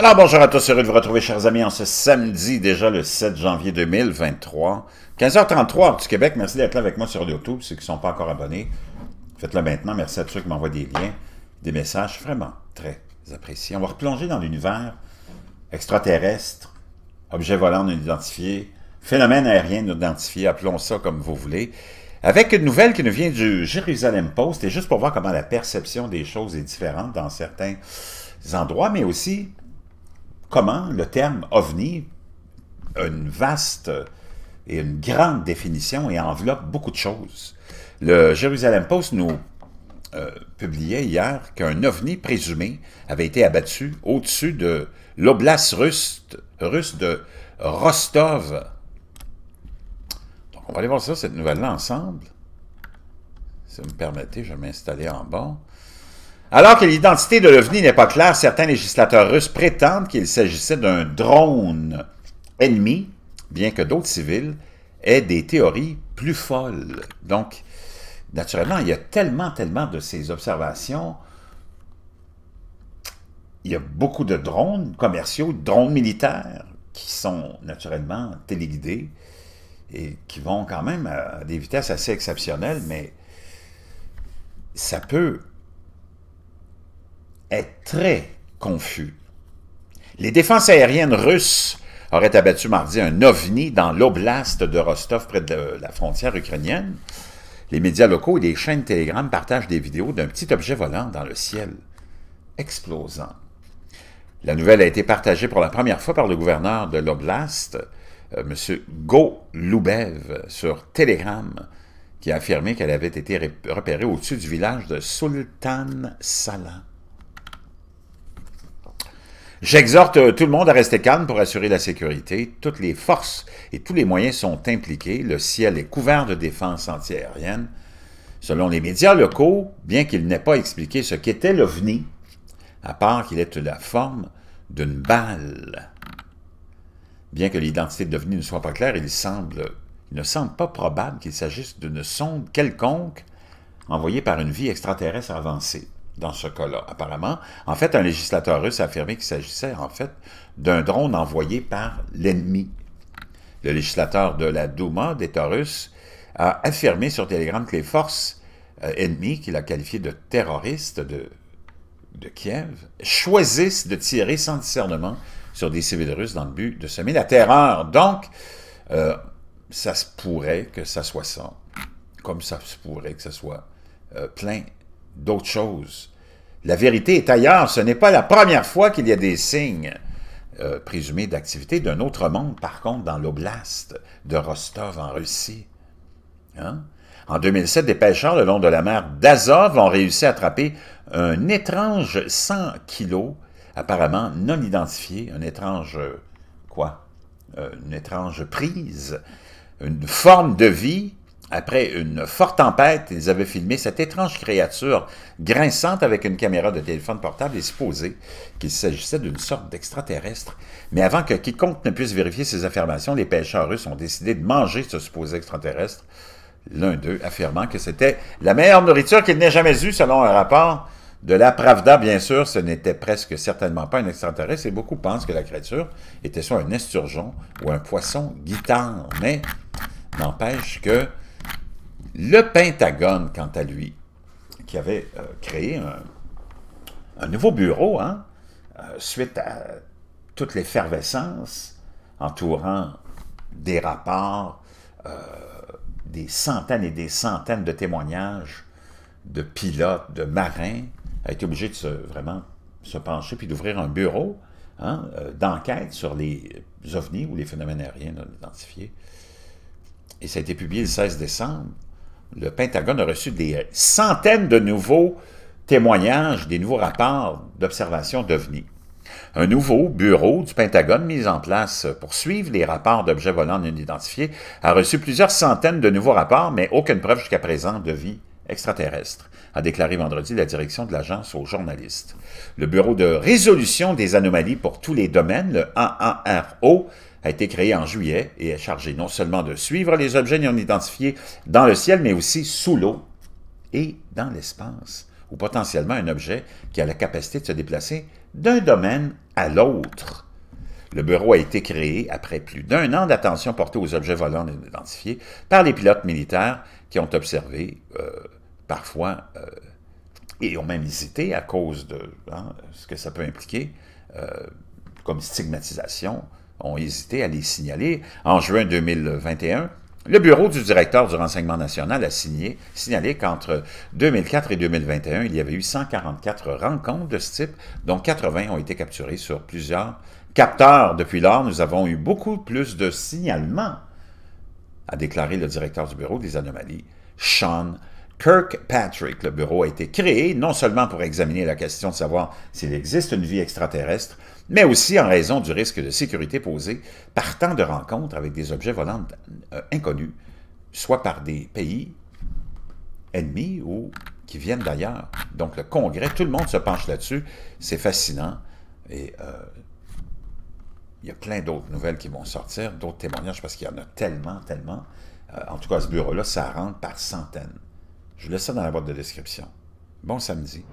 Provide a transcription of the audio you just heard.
Alors bonjour à tous, heureux de vous retrouver chers amis en ce samedi déjà le 7 janvier 2023, 15h33 du Québec, merci d'être là avec moi sur YouTube, ceux qui ne sont pas encore abonnés, faites-le maintenant, merci à tous ceux qui m'envoient des liens, des messages vraiment très appréciés. On va replonger dans l'univers extraterrestre, objets volants non identifiés, phénomènes aériens non identifiés, appelons ça comme vous voulez, avec une nouvelle qui nous vient du Jérusalem Post, et juste pour voir comment la perception des choses est différente dans certains endroits, mais aussi comment le terme ovni a une vaste et une grande définition et enveloppe beaucoup de choses. Le Jérusalem Post nous euh, publiait hier qu'un ovni présumé avait été abattu au-dessus de l'oblast russe, russe de Rostov. Donc, on va aller voir ça, cette nouvelle-là, ensemble. Si vous me permettez, je vais m'installer en bas. Alors que l'identité de l'OVNI n'est pas claire, certains législateurs russes prétendent qu'il s'agissait d'un drone ennemi, bien que d'autres civils aient des théories plus folles. Donc, naturellement, il y a tellement, tellement de ces observations. Il y a beaucoup de drones commerciaux, drones militaires, qui sont naturellement téléguidés et qui vont quand même à des vitesses assez exceptionnelles, mais ça peut est très confus. Les défenses aériennes russes auraient abattu mardi un ovni dans l'oblast de Rostov, près de la frontière ukrainienne. Les médias locaux et les chaînes Telegram partagent des vidéos d'un petit objet volant dans le ciel, explosant. La nouvelle a été partagée pour la première fois par le gouverneur de l'oblast, euh, M. Golubev, sur Telegram, qui a affirmé qu'elle avait été repérée au-dessus du village de Sultan Salan. J'exhorte euh, tout le monde à rester calme pour assurer la sécurité. Toutes les forces et tous les moyens sont impliqués. Le ciel est couvert de défenses antiaérienne. Selon les médias locaux, bien qu'il n'ait pas expliqué ce qu'était l'OVNI, à part qu'il ait la forme d'une balle. Bien que l'identité de l'OVNI ne soit pas claire, il, semble, il ne semble pas probable qu'il s'agisse d'une sonde quelconque envoyée par une vie extraterrestre avancée dans ce cas-là, apparemment. En fait, un législateur russe a affirmé qu'il s'agissait en fait d'un drone envoyé par l'ennemi. Le législateur de la Douma d'État russe a affirmé sur Telegram que les forces euh, ennemies, qu'il a qualifiées de terroristes de, de Kiev, choisissent de tirer sans discernement sur des civils russes dans le but de semer la terreur. Donc, euh, ça se pourrait que ça soit ça, comme ça se pourrait que ça soit euh, plein d'autres choses. La vérité est ailleurs. Ce n'est pas la première fois qu'il y a des signes euh, présumés d'activité d'un autre monde, par contre, dans l'oblast de Rostov en Russie. Hein? En 2007, des pêcheurs le long de la mer d'Azov ont réussi à attraper un étrange 100 kilos, apparemment non identifié, un étrange euh, quoi? Euh, une étrange prise, une forme de vie après une forte tempête, ils avaient filmé cette étrange créature grinçante avec une caméra de téléphone portable et supposé qu'il s'agissait d'une sorte d'extraterrestre. Mais avant que quiconque ne puisse vérifier ces affirmations, les pêcheurs russes ont décidé de manger ce supposé extraterrestre, l'un d'eux affirmant que c'était la meilleure nourriture qu'il n'ait jamais eue selon un rapport de la Pravda, bien sûr, ce n'était presque certainement pas un extraterrestre et beaucoup pensent que la créature était soit un esturgeon ou un poisson guitare. Mais n'empêche que le Pentagone, quant à lui, qui avait euh, créé un, nouveau bureau, hein, euh, suite à toute l'effervescence entourant des rapports, euh, des centaines et des centaines de témoignages de pilotes, de marins, a été obligé de se, vraiment se pencher puis d'ouvrir un bureau hein, d'enquête sur les ovnis ou les phénomènes aériens identifiés. Et ça a été publié le 16 décembre le Pentagone a reçu des centaines de nouveaux témoignages, des nouveaux rapports d'observation d'OVNI. Un nouveau bureau du Pentagone mis en place pour suivre les rapports d'objets volants non identifiés a reçu plusieurs centaines de nouveaux rapports, mais aucune preuve jusqu'à présent de vie extraterrestre, a déclaré vendredi la direction de l'agence aux journalistes. Le Bureau de résolution des anomalies pour tous les domaines, le AARO, a été créé en juillet et est chargé non seulement de suivre les objets non identifiés dans le ciel, mais aussi sous l'eau et dans l'espace, ou potentiellement un objet qui a la capacité de se déplacer d'un domaine à l'autre. Le bureau a été créé après plus d'un an d'attention portée aux objets volants non identifiés par les pilotes militaires qui ont observé euh, parfois euh, et ont même hésité à cause de hein, ce que ça peut impliquer euh, comme stigmatisation ont hésité à les signaler en juin 2021, le bureau du directeur du renseignement national a signalé qu'entre 2004 et 2021, il y avait eu 144 rencontres de ce type, dont 80 ont été capturées sur plusieurs capteurs. Depuis lors, nous avons eu beaucoup plus de signalements, a déclaré le directeur du bureau des anomalies, Sean Kirkpatrick. Le bureau a été créé non seulement pour examiner la question de savoir s'il existe une vie extraterrestre, mais aussi en raison du risque de sécurité posé par tant de rencontres avec des objets volants euh, inconnus, soit par des pays ennemis ou qui viennent d'ailleurs. Donc le Congrès, tout le monde se penche là-dessus, c'est fascinant et euh, il y a plein d'autres nouvelles qui vont sortir, d'autres témoignages parce qu'il y en a tellement, tellement. Euh, en tout cas, ce bureau-là, ça rentre par centaines. Je vous laisse ça dans la boîte de description. Bon samedi.